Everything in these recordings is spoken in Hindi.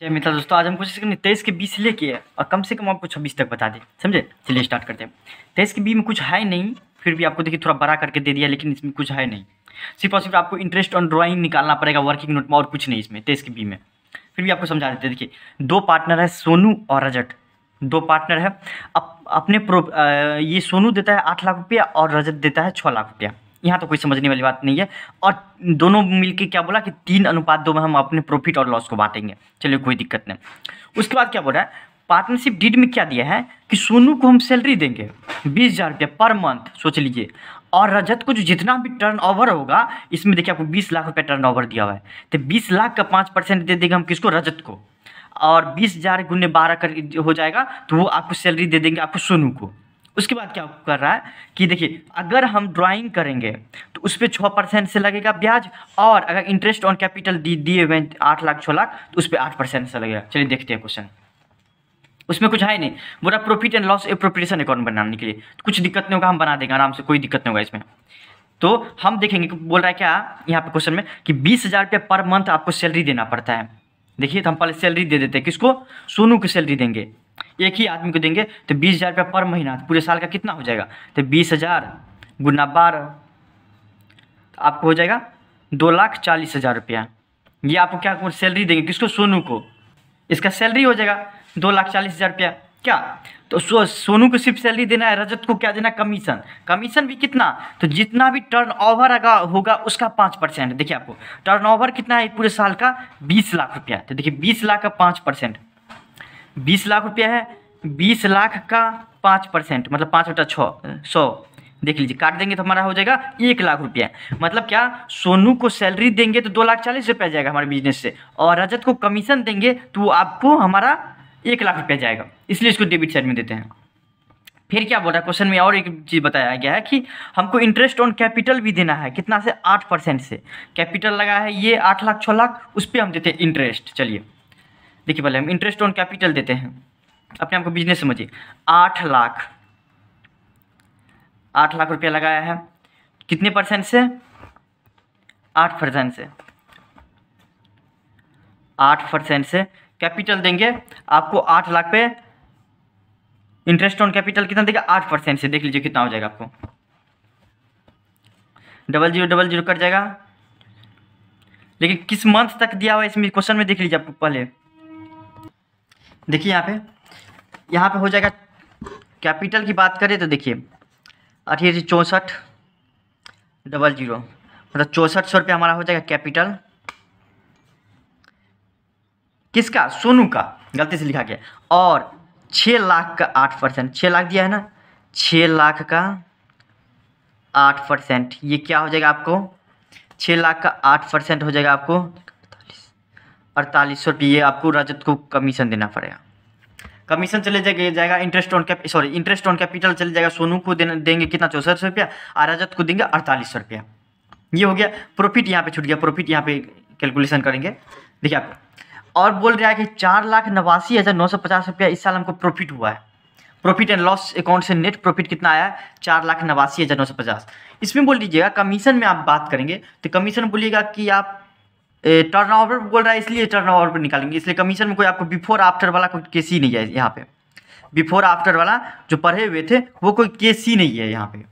जय मित्र दोस्तों आज हम कोशिश करेंगे तेईस के बी से लेके और कम से कम आपको छब्बीस तक बता दें समझे चलिए स्टार्ट करते हैं तेईस के बी में कुछ है नहीं फिर भी आपको देखिए थोड़ा बड़ा करके दे दिया लेकिन इसमें कुछ है नहीं सिर्फ और सिर्फ आपको इंटरेस्ट ऑन ड्राइंग निकालना पड़ेगा वर्किंग नोट में और कुछ नहीं इसमें तेईस के बी में फिर भी आपको समझा देते देखिए दो पार्टनर है सोनू और रजत दो पार्टनर है अप, अपने प्रो आ, ये सोनू देता है आठ लाख रुपया और रजत देता है छः लाख रुपया यहाँ तो कोई समझने वाली बात नहीं है और दोनों मिलके क्या बोला कि तीन अनुपात दो में हम अपने प्रॉफिट और लॉस को बांटेंगे चलिए कोई दिक्कत नहीं उसके बाद क्या बोल रहा है पार्टनरशिप डीड में क्या दिया है कि सोनू को हम सैलरी देंगे बीस हज़ार रुपया पर मंथ सोच लीजिए और रजत को जो जितना भी टर्न ओवर होगा इसमें देखिए आपको बीस लाख रुपया टर्न ओवर दिया हुआ है तो बीस लाख का पाँच परसेंट दे देंगे हम किसको रजत को और बीस हज़ार गुने बारह कर हो जाएगा तो वो आपको सैलरी दे देंगे आपको सोनू को उसके बाद क्या कर रहा है कि देखिए अगर हम ड्राइंग करेंगे तो उस पर छः परसेंट से लगेगा ब्याज और अगर इंटरेस्ट ऑन कैपिटल दी दिए हुए आठ लाख छः लाख तो उस पर आठ परसेंट से लगेगा चलिए देखते हैं क्वेश्चन उसमें कुछ है नहीं बोला profit and loss appropriation account बनाने के लिए तो कुछ दिक्कत नहीं होगा हम बना देंगे आराम से कोई दिक्कत नहीं होगा इसमें तो हम देखेंगे बोल रहा है क्या यहाँ पर क्वेश्चन में कि बीस हज़ार रुपये पर मंथ आपको सैलरी देना पड़ता है देखिए तो हम पहले सैलरी दे देते हैं किसको सोनू की सैलरी देंगे एक ही आदमी को देंगे तो बीस हज़ार रुपया पर महीना तो पूरे साल का कितना हो जाएगा तो बीस हज़ार गुना बारह तो आपको हो जाएगा दो लाख चालीस हज़ार रुपया ये आपको क्या सैलरी देंगे किसको सोनू को इसका सैलरी हो जाएगा दो लाख चालीस हज़ार रुपया क्या तो सो, सोनू को सिर्फ सैलरी देना है रजत को क्या देना कमीशन कमीशन भी कितना तो जितना भी टर्न ओवर होगा उसका पाँच परसेंट देखिए आपको टर्न ओवर कितना है पूरे साल का बीस लाख रुपया तो देखिए बीस लाख का पाँच परसेंट बीस लाख रुपया है बीस लाख का पाँच परसेंट मतलब पाँच बटा छः सौ देख लीजिए काट देंगे तो हमारा हो जाएगा एक लाख रुपया मतलब क्या सोनू को सैलरी देंगे तो दो लाख चालीस रुपया जाएगा हमारे बिजनेस से और रजत को कमीशन देंगे तो आपको हमारा एक लाख रुपया जाएगा इसलिए इसको डेबिट साइड में देते हैं फिर क्या बोल रहा है क्वेश्चन में और एक चीज़ बताया गया है कि हमको इंटरेस्ट ऑन कैपिटल भी देना है कितना से आठ परसेंट से कैपिटल लगा है ये आठ लाख छः लाख उस पर हम देते हैं इंटरेस्ट चलिए देखिए पहले हम इंटरेस्ट ऑन कैपिटल देते हैं अपने आप को बिजनेस समझिए आठ लाख आठ लाख रुपया लगाया है कितने परसेंट से आठ परसेंट से आठ परसेंट से कैपिटल देंगे आपको आठ लाख पे इंटरेस्ट ऑन कैपिटल कितना देगा आठ परसेंट से देख लीजिए कितना हो जाएगा आपको double zero double zero cut जाएगा लेकिन किस मंथ तक दिया हुआ है इसमें क्वेश्चन में देख लीजिए आपको पहले देखिए यहाँ पे यहाँ पे हो जाएगा कैपिटल की बात करें तो देखिए जी चौंसठ डबल जीरो मतलब चौंसठ सौ रुपया हमारा हो जाएगा कैपिटल किसका सोनू का गलती से लिखा गया और छः लाख का आठ परसेंट छः लाख दिया है ना छः लाख का आठ परसेंट ये क्या हो जाएगा आपको छः लाख का आठ परसेंट हो जाएगा आपको अड़तालीस सौ रुपये आपको रजत को कमीशन देना पड़ेगा कमीशन चले जाएगा जाएगा interest on cap sorry interest on capital चले जाएगा सोनू को देंगे कितना चौसठ सौ रुपया और रजत को देंगे अड़तालीस सौ रुपया ये हो गया प्रॉफिट यहाँ पे छूट गया प्रॉफिट यहाँ पे कैलकुलेशन करेंगे देखिए आप और बोल रहा है कि चार लाख नवासी हज़ार नौ सौ पचास रुपया इस साल हमको प्रॉफिट हुआ है प्रॉफिट एंड लॉस अकाउंट से नेट प्रॉफिट कितना आया है चार लाख नवासी हज़ार नौ सौ पचास इसमें बोल दीजिएगा कमीशन में आप बात करेंगे तो कमीशन बोलिएगा कि आप टर्न ओवर बोल रहा है इसलिए टर्न ओवर पर निकालेंगे इसलिए कमीशन में कोई आपको बिफोर आफ्टर वाला कोई केस ही नहीं है यहाँ पे बिफोर आफ्टर वाला जो पढ़े हुए थे वो कोई केस ही नहीं है यहाँ पे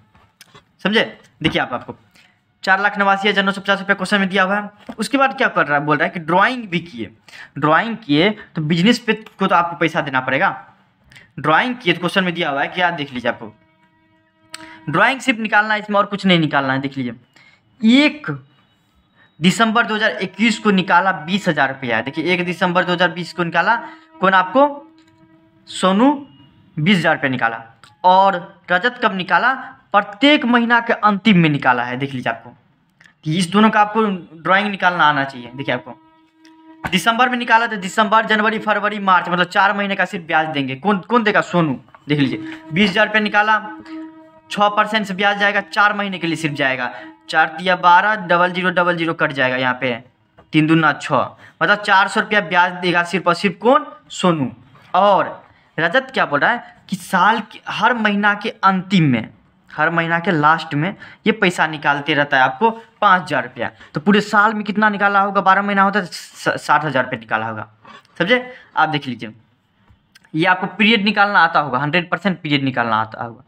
समझे देखिए आप आपको चार लाख नवासी हज़ार नौ सौ पचास रुपये क्वेश्चन में दिया हुआ है उसके बाद क्या कर रहा है बोल रहा है कि ड्राइंग भी किए ड्राइंग किए तो बिजनेस पे को तो आपको पैसा देना पड़ेगा ड्राइंग किए तो क्वेश्चन में दिया हुआ है कि यार देख लीजिए आपको ड्राइंग सिर्फ निकालना है इसमें और कुछ नहीं निकालना है देख लीजिए एक दिसंबर 2021 को निकाला बीस हजार रुपया देखिए एक दिसंबर 2020 को निकाला कौन आपको सोनू बीस हजार रुपया निकाला और रजत कब निकाला प्रत्येक महीना के अंतिम में निकाला है देख लीजिए आपको इस दोनों का आपको ड्राइंग निकालना आना चाहिए देखिए आपको दिसंबर में निकाला तो दिसंबर जनवरी फरवरी मार्च मतलब चार महीने का सिर्फ ब्याज देंगे कौन कौन देगा सोनू देख लीजिए बीस हजार रुपया निकाला छः परसेंट से ब्याज जाएगा चार महीने के लिए सिर्फ जाएगा चार दिया बारह double zero double zero cut जाएगा यहाँ पे तीन दुना छः मतलब चार सौ रुपया ब्याज देगा सिर्फ और सिर्फ कौन सोनू और रजत क्या बोल रहा है कि साल के हर महीना के अंतिम में हर महीना के लास्ट में ये पैसा निकालते रहता है आपको पाँच हज़ार रुपया तो पूरे साल में कितना निकाला होगा बारह महीना होता है साठ हज़ार रुपया निकाला होगा समझे आप देख लीजिए ये आपको पीरियड निकालना आता होगा हंड्रेड परसेंट पीरियड निकालना आता होगा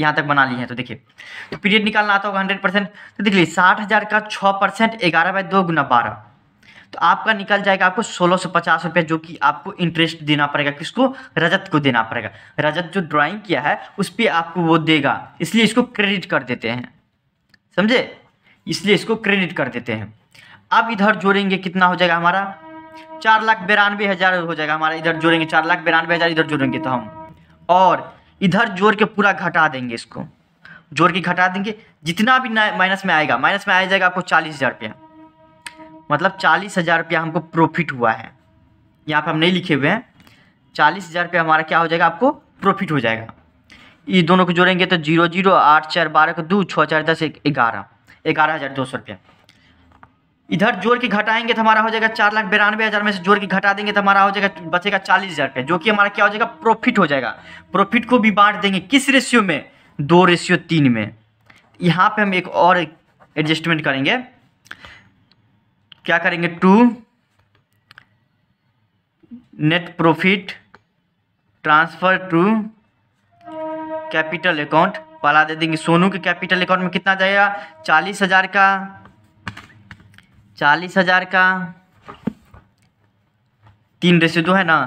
यहाँ तक बना ली है तो देखिए तो पीरियड निकालना आता होगा हंड्रेड परसेंट तो देख लीजिए साठ हज़ार का छः परसेंट ग्यारह बाई दो गुना बारह तो आपका निकल जाएगा आपको सोलह सौ पचास रुपये जो कि आपको इंटरेस्ट देना पड़ेगा किसको रजत को देना पड़ेगा रजत जो ड्राॅइंग किया है उस पर आपको वो देगा इसलिए इसको क्रेडिट कर देते हैं समझे इसलिए इसको क्रेडिट कर देते हैं अब इधर जोड़ेंगे कितना हो जाएगा हमारा चार लाख बिरानवे हज़ार हो जाएगा हमारा इधर जोड़ेंगे चार लाख बिरानवे हज़ार इधर जोड़ेंगे तो हम और इधर जोड़ के पूरा घटा देंगे इसको जोड़ के घटा देंगे जितना भी माइनस में आएगा माइनस में आ जाएगा आपको चालीस हज़ार रुपया मतलब चालीस हज़ार रुपया हमको प्रॉफिट हुआ है यहाँ पर हम नहीं लिखे हुए हैं चालीस हज़ार रुपया हमारा क्या हो जाएगा आपको प्रॉफिट हो जाएगा ये दोनों को जोड़ेंगे तो जीरो जीरो आठ चार बारह को दो छः चार दस एक ग्यारह ग्यारह हज़ार दो सौ रुपया इधर जोड़ के घटाएंगे तो हमारा हो जाएगा चार लाख बिरानवे हज़ार में से जोड़ के घटा देंगे तो हमारा हो जाएगा बचेगा चालीस हज़ार रुपये जो कि हमारा क्या हो जाएगा प्रॉफिट हो जाएगा प्रॉफिट को भी बांट देंगे किस रेशियो में दो रेशियो तीन में यहाँ पे हम एक और एडजस्टमेंट करेंगे क्या करेंगे to net profit transfer to capital account पहला दे देंगे सोनू के कैपिटल अकाउंट में कितना जाएगा चालीस हज़ार का चालीस हज़ार का तीन रेसिडो है ना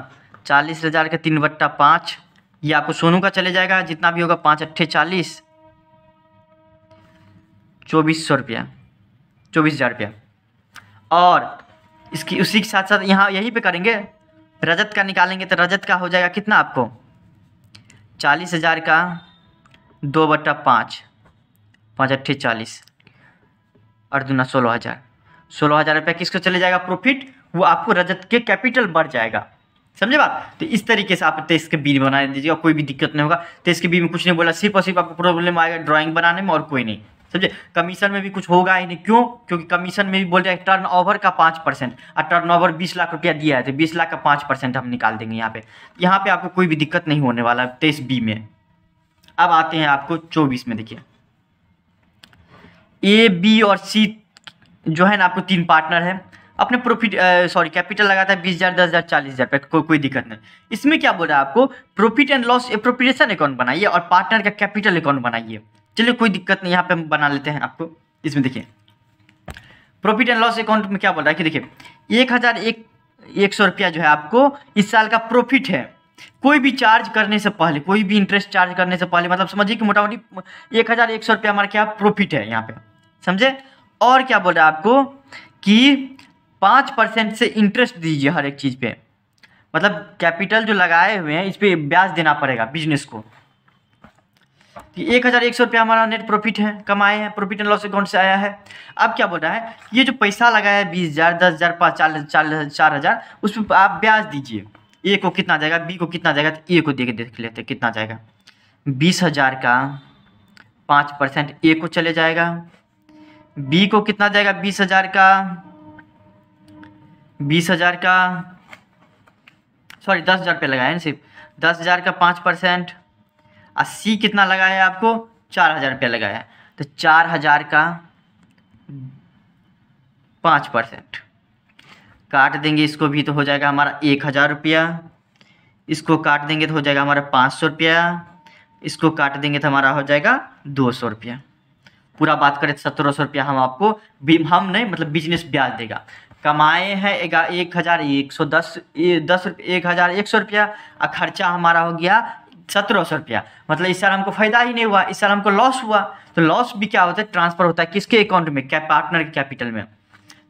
चालीस हज़ार का तीन बट्टा पाँच ये आपको सोनू का चले जाएगा जितना भी होगा पाँच अट्ठे चालीस चौबीस सौ रुपया चौबीस हज़ार रुपया और इसकी उसी के साथ साथ यहाँ यहीं पे करेंगे रजत का निकालेंगे तो रजत का हो जाएगा कितना आपको चालीस हज़ार का दो बट्टा पाँच पाँच अट्ठे चालीस और सोलह हज़ार सोलह हज़ार रुपया किसको चले जाएगा प्रॉफिट वो आपको रजत के कैपिटल बढ़ जाएगा समझे बात तो इस तरीके से आप तेईस के बी बना दीजिएगा कोई भी दिक्कत नहीं होगा तेईस के बी में कुछ नहीं बोला सिर्फ और सिर्फ आपको प्रॉब्लम आएगा ड्राइंग बनाने में और कोई नहीं समझे कमीशन में भी कुछ होगा ही नहीं क्यों क्योंकि कमीशन में भी बोल रहे हैं टर्न ओवर का पाँच परसेंट और टर्न ओवर बीस लाख रुपया दिया है तो बीस लाख का पाँच परसेंट हम निकाल देंगे यहाँ पे यहाँ पे आपको कोई भी दिक्कत नहीं होने वाला है तेईस बी में अब आते हैं आपको चौबीस में देखिए ए बी और सी जो है ना आपको तीन पार्टनर है अपने प्रॉफिट सॉरी कैपिटल लगाता है बीस हज़ार दस हज़ार चालीस हज़ार को, कोई दिक्कत नहीं इसमें क्या बोल रहा है आपको profit and loss appropriation account बनाइए और पार्टनर का कैपिटल अकाउंट बनाइए चलिए कोई दिक्कत नहीं यहाँ पे हम बना लेते हैं आपको इसमें देखिए प्रॉफिट एंड लॉस अकाउंट में क्या बोल रहा है कि देखिए एक हज़ार एक एक सौ रुपया जो है आपको इस साल का प्रॉफिट है कोई भी चार्ज करने से पहले कोई भी इंटरेस्ट चार्ज करने से पहले मतलब समझिए कि मोटा मोटी एक हज़ार एक सौ रुपया हमारा क्या प्रॉफिट है यहाँ पे समझे और क्या बोल रहा है आपको कि पाँच परसेंट से इंटरेस्ट दीजिए हर एक चीज़ पे मतलब कैपिटल जो लगाए हुए हैं इस पर ब्याज देना पड़ेगा बिजनेस को कि एक हज़ार एक सौ रुपया हमारा नेट प्रॉफिट है कमाए हैं प्रॉफिट एंड लॉस अकाउंट से आया है अब क्या बोल रहा है ये जो पैसा लगाया है बीस हज़ार दस हज़ार पाँच चार चार चार हज़ार उस पर आप ब्याज दीजिए ए को कितना जाएगा बी को कितना जाएगा तो ए को देख देख लेते कितना जाएगा बीस हज़ार का पाँच परसेंट ए को चले जाएगा बी को कितना जाएगा बीस हजार का बीस हजार का सॉरी दस हजार पे लगाया ना सिर्फ दस हजार का पाँच परसेंट और सी कितना लगाया है आपको चार हजार रुपया लगाया तो चार हजार का पाँच परसेंट काट देंगे इसको भी तो हो जाएगा हमारा एक हज़ार रुपया इसको काट देंगे तो हो जाएगा हमारा पाँच सौ रुपया इसको काट देंगे तो हमारा हो जाएगा दो सौ रुपया पूरा बात करें तो सत्रह सौ रुपया हम आपको हम नहीं मतलब बिजनेस ब्याज देगा कमाए हैं एक हज़ार एक सौ दस दस एक हज़ार एक सौ रुपया और खर्चा हमारा हो गया सत्रह सौ रुपया मतलब इस साल हमको फायदा ही नहीं हुआ इस साल हमको लॉस हुआ तो लॉस भी क्या होता है ट्रांसफर होता है किसके अकाउंट में क्या पार्टनर कैपिटल में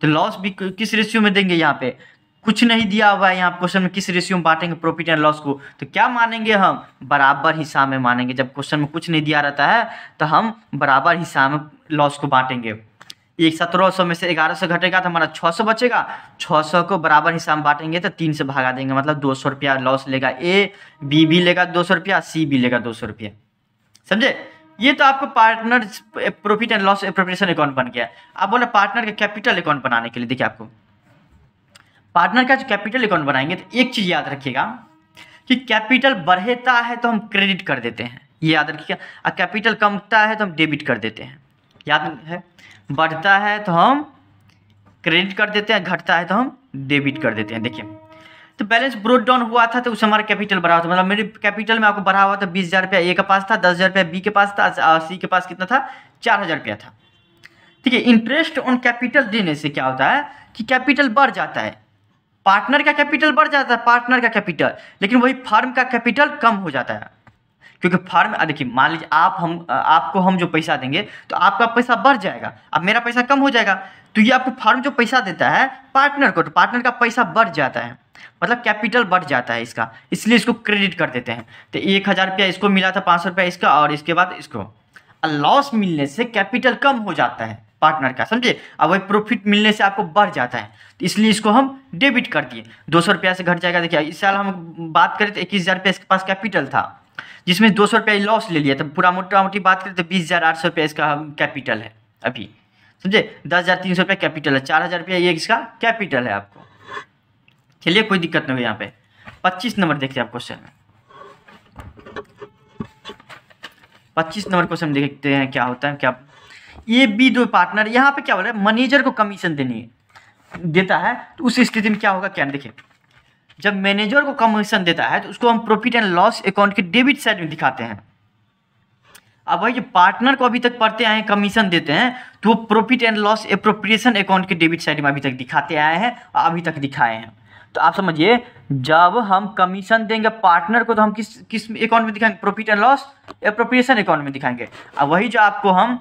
तो लॉस भी किस रेशियो में देंगे यहाँ पे कुछ नहीं दिया हुआ है यहाँ क्वेश्चन में किस रेशियो में बांटेंगे प्रॉफिट एंड लॉस को तो क्या मानेंगे हम बराबर हिस्सा में मानेंगे जब क्वेश्चन में कुछ नहीं दिया रहता है तो हम बराबर हिस्सा में लॉस को बांटेंगे एक सत्रह सौ में से ग्यारह सौ घटेगा तो हमारा छः सौ बचेगा छः सौ को बराबर हिसाब में बांटेंगे तो तीन से भागा देंगे मतलब दो सौ रुपया लॉस लेगा ए बी भी लेगा दो सौ रुपया सी भी लेगा दो सौ रुपया समझे ये तो आपको partner profit and loss appropriation account बन गया आप बोले पार्टनर का कैपिटल अकाउंट बनाने के लिए देखिए आपको पार्टनर का जो कैपिटल अकाउंट बनाएंगे तो एक चीज़ याद रखिएगा कि कैपिटल बढ़ेता है तो हम क्रेडिट कर देते हैं ये याद रखिएगा और कैपिटल कमता है तो हम डेबिट कर देते हैं याद है बढ़ता है तो हम क्रेडिट कर देते हैं घटता है तो हम डेबिट कर देते हैं देखिए तो बैलेंस ब्रोड डाउन हुआ था तो उससे हमारा कैपिटल बढ़ा हुआ था मतलब मेरे कैपिटल में आपको बढ़ा हुआ था बीस हज़ार रुपया ए के पास था दस हज़ार रुपया बी के पास था सी के पास कितना था चार हज़ार रुपया था ठीक है इंटरेस्ट ऑन कैपिटल देने से क्या होता है कि कैपिटल बढ़ जाता है पार्टनर का कैपिटल बढ़ जाता है पार्टनर का कैपिटल लेकिन वही फर्म का कैपिटल कम हो जाता है क्योंकि फर्म देखिए मान लीजिए आप हम आपको हम जो पैसा देंगे तो आपका पैसा बढ़ जाएगा अब मेरा पैसा कम हो जाएगा तो ये आपको फर्म जो पैसा देता है पार्टनर को तो पार्टनर का पैसा बढ़ जाता है मतलब कैपिटल बढ़ जाता है इसका इसलिए इसको क्रेडिट कर देते हैं तो एक हज़ार रुपया इसको मिला था पाँच सौ रुपया इसका और इसके बाद इसको लॉस मिलने से कैपिटल कम हो जाता है पार्टनर का समझे अब वही प्रॉफिट मिलने से आपको बढ़ जाता है तो इसलिए इसको हम डेबिट कर दिए दो सौ रुपया से घट जाएगा देखिए इस साल हम बात करें तो इक्कीस हज़ार रुपया इसके पास कैपिटल था जिसमें दो सौ रुपया लॉस ले लिया तो पूरा मोटा मोटी बात करें तो बीस हज़ार आठ सौ रुपया इसका कैपिटल है अभी समझे दस हज़ार तीन सौ रुपया कैपिटल है चार हज़ार रुपया ये इसका कैपिटल है आपको चलिए कोई दिक्कत नहीं हो यहाँ पे पच्चीस नंबर देखिए आप क्वेश्चन में पच्चीस नंबर क्वेश्चन देखते हैं क्या होता है क्या ये बी दो पार्टनर यहाँ पे क्या बोल रहा है मैनेजर को कमीशन देनी है देता है तो उस स्थिति में क्या होगा क्या देखिए जब मैनेजर को कमीशन देता है तो उसको हम प्रॉफिट एंड लॉस अकाउंट के डेबिट साइड में दिखाते हैं अब भाई जो पार्टनर को अभी तक पढ़ते आए हैं कमीशन देते हैं तो वो profit and loss appropriation account के डेबिट साइड में अभी तक दिखाते आए हैं और अभी तक दिखाए हैं तो आप समझिए जब हम कमीशन देंगे पार्टनर को तो हम किस किस अकाउंट में दिखाएंगे profit and loss appropriation account में दिखाएंगे अब वही जो आपको हम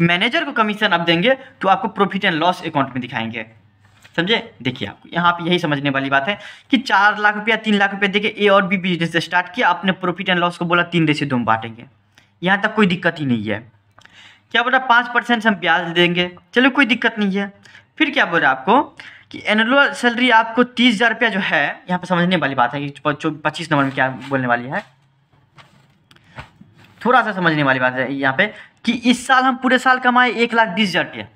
मैनेजर को कमीशन आप देंगे तो आपको प्रॉफिट एंड लॉस अकाउंट में दिखाएंगे समझे देखिए आपको यहाँ पे यही समझने वाली बात है कि चार लाख रुपया तीन लाख रुपया देके ए और बी बिजनेस स्टार्ट किया आपने प्रॉफिट एंड लॉस को बोला तीन देश दो में बांटेंगे यहाँ तक कोई दिक्कत ही नहीं है क्या बोला पाँच परसेंट हम ब्याज देंगे चलो कोई दिक्कत नहीं है फिर क्या बोला आपको कि एनुअल सैलरी आपको तीस हज़ार रुपया जो है यहाँ पर समझने वाली बात है कि पच्चीस नंबर में क्या बोलने वाली है थोड़ा सा समझने वाली बात है यहाँ पे कि इस साल हम पूरे साल कमाए एक लाख बीस हज़ार रुपया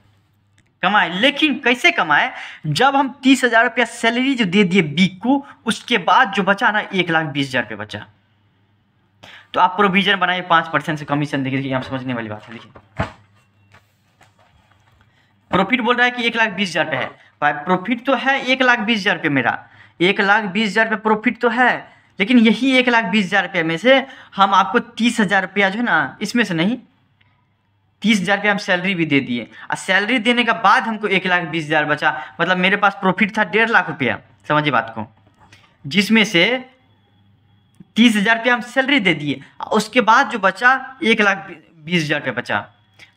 कमाए लेकिन कैसे कमाए जब हम तीस हज़ार रुपया सैलरी जो दे दिए बी को उसके बाद जो बचा ना एक लाख बीस हज़ार रुपया बचा तो आप प्रोविजन बनाइए पांच परसेंट से कमीशन देखिए देखिए यहाँ समझने वाली बात है देखिए प्रॉफिट बोल रहा है कि एक लाख बीस हज़ार रुपये है भाई प्रॉफिट तो है एक लाख बीस हज़ार रुपये मेरा एक लाख बीस हज़ार रुपये प्रॉफिट तो है लेकिन यही एक लाख बीस हज़ार रुपये में से हम आपको तीस हज़ार रुपया जो है ना इसमें से नहीं तीस हज़ार रुपया हम सैलरी भी दे दिए और सैलरी देने के बाद हमको एक लाख बीस हज़ार बचा मतलब मेरे पास प्रॉफिट था डेढ़ लाख रुपया समझिए बात को जिसमें से तीस हज़ार रुपया हम सैलरी दे दिए उसके बाद जो बचा एक लाख बीस हज़ार रुपया बचा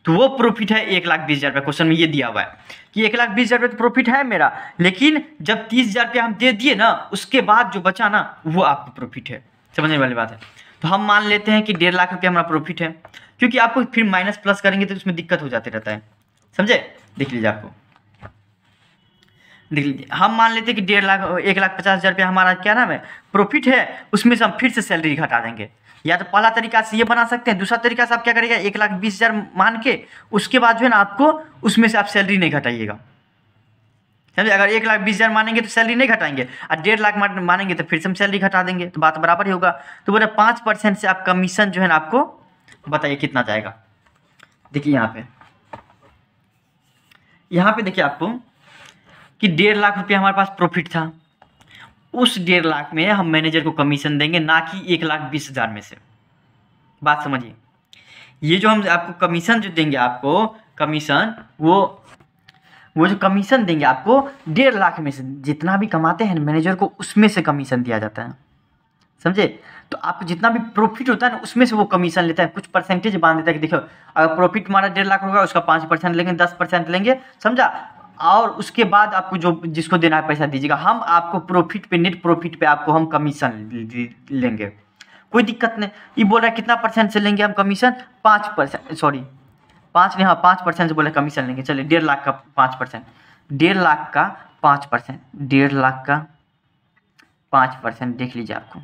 तो वो प्रॉफिट है एक लाख बीस हज़ार रुपया क्वेश्चन में ये दिया हुआ है कि एक लाख बीस हज़ार रुपये तो प्रॉफिट है मेरा लेकिन जब तीस हज़ार रुपया हम दे दिए ना उसके बाद जो बचा ना वो आपको प्रॉफिट है समझने वाली बात है तो हम मान लेते हैं कि डेढ़ लाख रुपया हमारा प्रॉफिट है क्योंकि आपको फिर माइनस प्लस करेंगे तो उसमें दिक्कत हो जाती रहता है समझे देख लीजिए आपको देख लीजिए हम मान लेते हैं कि डेढ़ लाख एक लाख पचास हज़ार रुपया हमारा क्या नाम है प्रॉफिट है उसमें से हम फिर से सैलरी घटा देंगे या तो पहला तरीका से ये बना सकते हैं दूसरा तरीका से आप क्या करेगा एक लाख बीस हज़ार मान के उसके बाद जो है ना आपको उसमें से आप सैलरी नहीं घटाइएगा समझे अगर एक लाख बीस हज़ार मानेंगे तो सैलरी नहीं घटाएंगे और डेढ़ लाख मानेंगे तो फिर से हम सैलरी घटा देंगे तो बात बराबर ही होगा तो बोले पाँच परसेंट से आप कमीशन जो है ना आपको बताइए कितना जाएगा देखिए यहाँ पे यहाँ पे देखिए आपको कि डेढ़ लाख रुपया हमारे पास प्रॉफिट था उस डेढ़ लाख में हम मैनेजर को कमीशन देंगे ना कि एक लाख बीस हज़ार में से बात समझिए ये जो हम आपको कमीशन जो देंगे आपको कमीशन वो वो जो कमीशन देंगे आपको डेढ़ लाख में से जितना भी कमाते हैं मैनेजर को उसमें से कमीशन दिया जाता है समझे तो आपको जितना भी प्रॉफिट होता है ना उसमें से वो कमीशन लेता है कुछ परसेंटेज बांध देता है कि देखो अगर प्रॉफिट हमारा डेढ़ लाख होगा उसका पाँच परसेंट लेंगे दस परसेंट लेंगे समझा और उसके बाद आपको जो जिसको देना है पैसा दीजिएगा हम आपको प्रॉफिट पे नेट प्रॉफिट पे आपको हम कमीशन लेंगे कोई दिक्कत नहीं ये बोल रहा है कितना परसेंट से लेंगे हम कमीशन पाँच परसेंट सॉरी पाँच नहीं हाँ पाँच परसेंट से बोला कमीशन लेंगे चलिए डेढ़ लाख का पाँच परसेंट डेढ़ लाख का पाँच परसेंट डेढ़ लाख का पाँच परसेंट देख लीजिए आपको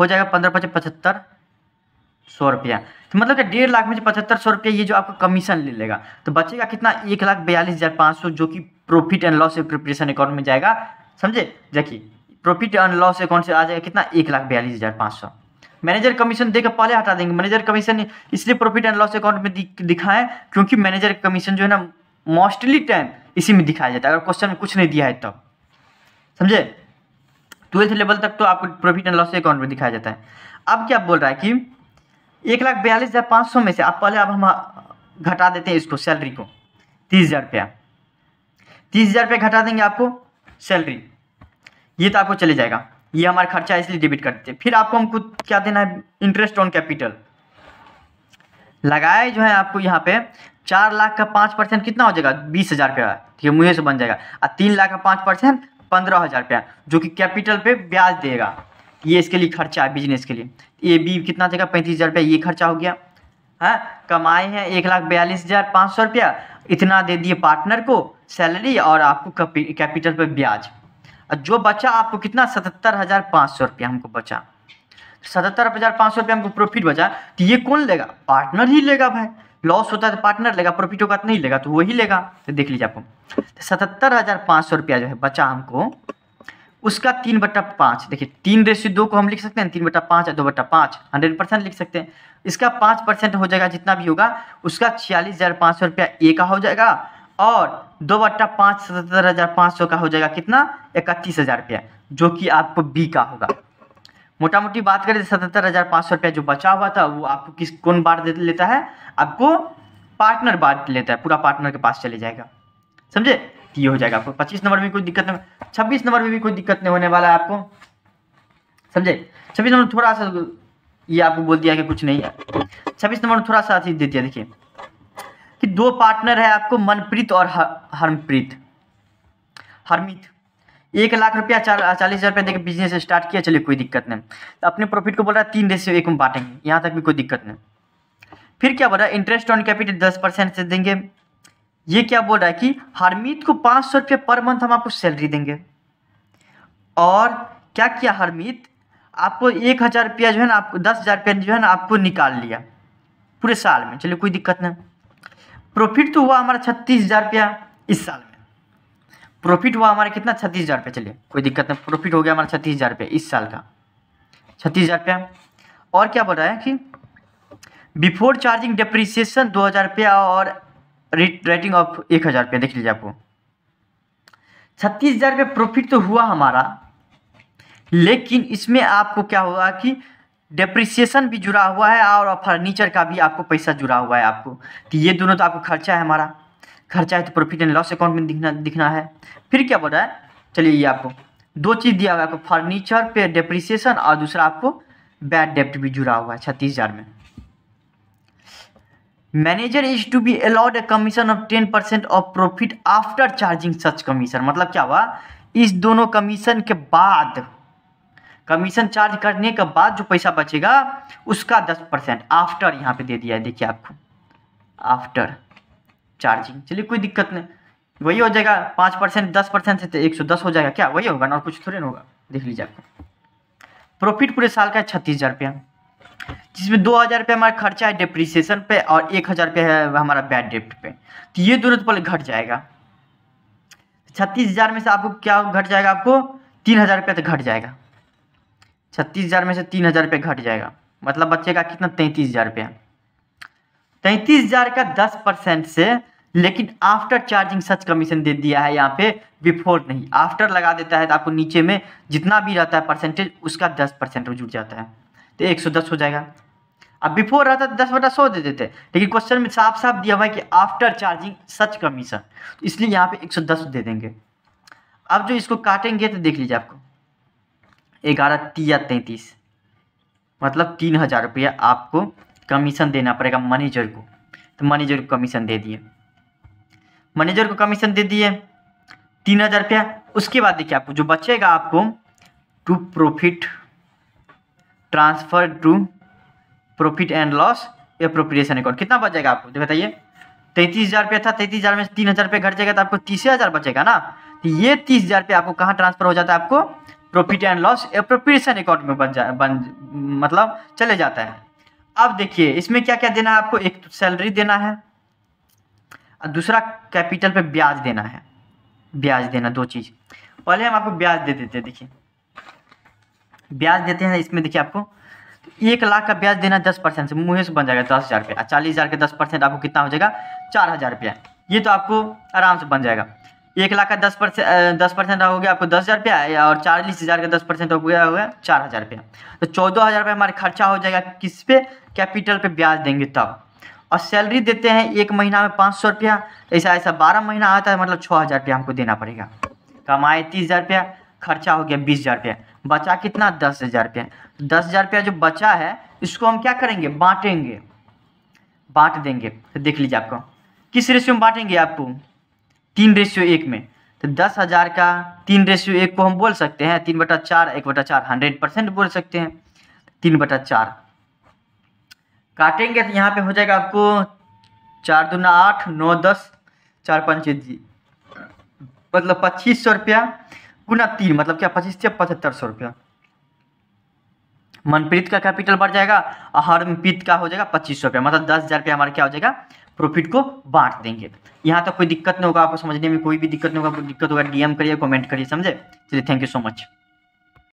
हो जाएगा पंद्रह पचास पचहत्तर सौ रुपया तो मतलब कि डेढ़ लाख में जो पचहत्तर सौ रुपया ये जो आपको कमीशन ले लेगा तो बचेगा कितना एक लाख बयालीस हज़ार पाँच सौ जो कि profit and loss preparation account में जाएगा समझे देखिए प्रॉफिट एंड लॉस अकाउंट से आ जाएगा कितना एक लाख बयालीस हज़ार पाँच सौ मैनेजर कमीशन देकर पहले हटा देंगे मैनेजर कमीशन इसलिए प्रॉफिट एंड लॉस अकाउंट में दिखाएं क्योंकि मैनेजर कमीशन जो है ना मोस्टली टाइम इसी में दिखाया जाता है अगर क्वेश्चन में कुछ नहीं दिया है तब तो। समझे ट्वेल्थ लेवल तक तो आपको प्रॉफिट एंड लॉस अकाउंट में दिखाया जाता है अब क्या बोल रहा है कि एक लाख बयालीस हज़ार पाँच सौ में से आप पहले अब हम घटा देते हैं इसको सैलरी को तीस हज़ार रुपया तीस हज़ार रुपया घटा देंगे आपको सैलरी ये तो आपको चले जाएगा ये हमारा खर्चा इसलिए डेबिट कर देते हैं फिर आपको हमको क्या देना है इंटरेस्ट ऑन कैपिटल लगाए जो है आपको यहाँ पे चार लाख का पाँच परसेंट कितना हो जाएगा बीस हज़ार रुपया ठीक है मुँह से बन जाएगा और तीन लाख का पाँच परसेंट पंद्रह हज़ार रुपया जो कि कैपिटल पे ब्याज देगा ये इसके लिए खर्चा है बिजनेस के लिए ये बी कितना देगा पैंतीस हज़ार रुपया ये खर्चा हो गया है हाँ, कमाए हैं एक लाख बयालीस हज़ार पाँच सौ रुपया इतना दे दिए पार्टनर को सैलरी और आपको कैपिटल पर ब्याज और जो बचा आपको कितना सतहत्तर हज़ार पाँच सौ रुपया हमको बचा सतहत्तर हज़ार पाँच सौ रुपया हमको प्रॉफिट बचा तो ये कौन लेगा पार्टनर ही लेगा भाई लॉस होता है तो पार्टनर लेगा प्रॉफिट होगा तो नहीं लेगा तो वही लेगा तो देख लीजिए आपको तो सतहत्तर हज़ार पाँच सौ रुपया जो है बचा हमको उसका तीन बट्टा पाँच देखिए तीन रेशियो दो को हम लिख सकते हैं तीन बट्टा पाँच दो बट्टा पाँच हंड्रेड परसेंट लिख सकते हैं इसका पाँच परसेंट हो जाएगा जितना भी होगा उसका छियालीस हज़ार पाँच सौ रुपया ए का हो जाएगा और दो बट्टा पाँच सतहत्तर हज़ार पाँच सौ का हो जाएगा कितना इकतीस हज़ार रुपया जो कि आपको बी का होगा मोटा मोटी बात करें तो सतहत्तर हज़ार पाँच सौ रुपया जो बचा हुआ था वो आपको किस कौन दे लेता है आपको पार्टनर बांट लेता है पूरा पार्टनर के पास चले जाएगा समझे ये हो जाएगा आपको पच्चीस नंबर में कोई दिक्कत नहीं छब्बीस नंबर में भी कोई दिक्कत नहीं होने वाला है आपको समझे छब्बीस नंबर थोड़ा सा ये आपको बोल दिया कि कुछ नहीं है छब्बीस नंबर थोड़ा सा दे दिया देखिए कि दो पार्टनर है आपको मनप्रीत और हरमप्रीत हरमीत एक लाख रुपया चार चालीस हज़ार रुपया देकर बिजनेस स्टार्ट किया चलिए कोई दिक्कत नहीं तो अपने प्रॉफिट को बोल रहा है तीन रेसियो एक में बांटेंगे यहाँ तक भी कोई दिक्कत नहीं फिर क्या बोल रहा है इंटरेस्ट ऑन कैपिटल दस परसेंट से देंगे ये क्या बोल रहा है कि हरमीत को पाँच सौ रुपये पर मंथ हम आपको सैलरी देंगे और क्या किया हरमीत आपको एक हज़ार रुपया जो है ना आपको दस हज़ार रुपया जो है ना आपको निकाल लिया पूरे साल में चलिए कोई दिक्कत नहीं प्रॉफिट तो हुआ हमारा छत्तीस हज़ार रुपया इस साल में प्रॉफिट हुआ हमारा कितना छत्तीस हज़ार रुपया चलिए कोई दिक्कत नहीं प्रॉफिट हो गया हमारा छत्तीस हज़ार रुपया इस साल का छत्तीस हज़ार रुपया और क्या बोल रहा है कि बिफोर चार्जिंग डिप्रिसिएशन दो हज़ार रुपया और रेटिंग ऑफ एक हज़ार रुपये देख लीजिए आपको छत्तीस हज़ार रुपये प्रॉफिट तो हुआ हमारा लेकिन इसमें आपको क्या हुआ कि डेप्रिसिएशन भी जुड़ा हुआ है और फर्नीचर का भी आपको पैसा जुड़ा हुआ है आपको तो ये दोनों तो आपको खर्चा है हमारा खर्चा है तो प्रॉफिट एंड लॉस अकाउंट में दिखना दिखना है फिर क्या बोल रहा है चलिए ये आपको दो चीज़ दिया हुआ है आपको फर्नीचर पे डेप्रिसिएशन और दूसरा आपको बैड डेप्ट भी जुड़ा हुआ है छत्तीस हज़ार में manager is to be allowed a commission of ten percent of profit after charging such commission मतलब क्या हुआ इस दोनों कमीशन के बाद कमीशन चार्ज करने के बाद जो पैसा बचेगा उसका दस परसेंट आफ्टर यहाँ पे दे दिया है देखिए आपको आफ्टर चार्जिंग चलिए कोई दिक्कत नहीं वही हो जाएगा पाँच परसेंट दस परसेंट से तो एक सौ दस हो जाएगा क्या वही होगा ना और कुछ थोड़े ना होगा देख लीजिए आपको प्रॉफिट पूरे साल का है छत्तीस हज़ार रुपया जिसमें दो हज़ार रुपये हमारा खर्चा है डिप्रिसिएशन पे और एक हज़ार रुपये है हमारा बैड डेप्ट पे तो ये दोनों तो पहले घट जाएगा छत्तीस हज़ार में से आपको क्या घट जाएगा आपको तीन हज़ार रुपये तो घट जाएगा छत्तीस हज़ार में से तीन हज़ार रुपये घट जाएगा मतलब बच्चे का कितना तैंतीस हज़ार रुपये तैंतीस हज़ार का दस परसेंट से लेकिन आफ्टर चार्जिंग सच कमीशन दे दिया है यहाँ पे बिफोर नहीं आफ्टर लगा देता है तो आपको नीचे में जितना भी रहता है परसेंटेज उसका दस परसेंट जुट जाता है तो एक सौ दस हो जाएगा अब बिफोर रहता तो दस बटा सौ दे देते लेकिन क्वेश्चन में साफ साफ दिया हुआ है कि आफ्टर चार्जिंग सच कमीशन तो इसलिए यहाँ पे एक सौ दस दे देंगे अब जो इसको काटेंगे तो देख लीजिए आपको ग्यारह तिया तैंतीस मतलब तीन हज़ार रुपया आपको कमीशन देना पड़ेगा मैनेजर को तो मैनेजर को कमीशन दे दिए मैनेजर को कमीशन दे दिए तीन हज़ार रुपया उसके बाद देखिए आपको जो बचेगा आपको to profit transfer to profit and loss appropriation account कितना बच जाएगा आपको बताइए तैंतीस हज़ार रुपया था तैंतीस हज़ार में तीन हज़ार रुपये घट जाएगा तो आपको तीस हज़ार बचेगा ना तो ये तीस हज़ार रुपये आपको कहाँ ट्रांसफर हो जाता है आपको profit and loss appropriation account में बन जा बन मतलब चले जाता है अब देखिए इसमें क्या क्या देना है आपको एक सैलरी तो देना है और दूसरा कैपिटल पर ब्याज देना है ब्याज देना दो चीज़ पहले हम आपको ब्याज दे देते हैं देखिए ब्याज देते हैं इसमें देखिए आपको एक लाख का ब्याज देना दस परसेंट से मुँह से बन जाएगा दस हज़ार रुपया चालीस हज़ार के दस परसेंट आपको कितना हो जाएगा चार हज़ार रुपया ये तो आपको आराम से बन जाएगा एक लाख का दस परसेंट दस परसेंट हो गया आपको दस हज़ार रुपया और चालीस हज़ार का दस परसेंट हो गया हो गया चार हज़ार रुपया तो चौदह हज़ार रुपया हमारा खर्चा हो जाएगा किस पे कैपिटल पे ब्याज देंगे तब और सैलरी देते हैं एक महीना में पाँच सौ रुपया तो ऐसा ऐसा बारह महीना आता है मतलब छः हज़ार रुपया हमको देना पड़ेगा कमाए तीस हज़ार रुपया खर्चा हो गया बीस हज़ार रुपया बचा कितना दस हज़ार रुपया दस हज़ार रुपया जो बचा है इसको हम क्या करेंगे बांटेंगे बांट देंगे तो देख लीजिए आपको किस रेशियो में बांटेंगे आपको तीन रेशियो एक में तो दस हज़ार का तीन रेशियो एक को हम बोल सकते हैं तीन बटा चार एक बटा चार हंड्रेड परसेंट बोल सकते हैं तीन बटा चार काटेंगे तो यहाँ पे हो जाएगा आपको चार दूना आठ नौ दस चार पाँच मतलब पच्चीस सौ रुपया गुना तीन मतलब क्या पच्चीस से पचहत्तर सौ रुपया मनप्रीत का कैपिटल बढ़ जाएगा और हरमप्रीत का हो जाएगा पच्चीस सौ रुपया मतलब दस हज़ार रुपया हमारा क्या हो जाएगा प्रॉफिट को बांट देंगे यहाँ तक कोई दिक्कत नहीं होगा आपको समझने में कोई भी दिक्कत नहीं होगा दिक्कत होगा डीएम करिए कमेंट करिए समझे चलिए थैंक यू सो मच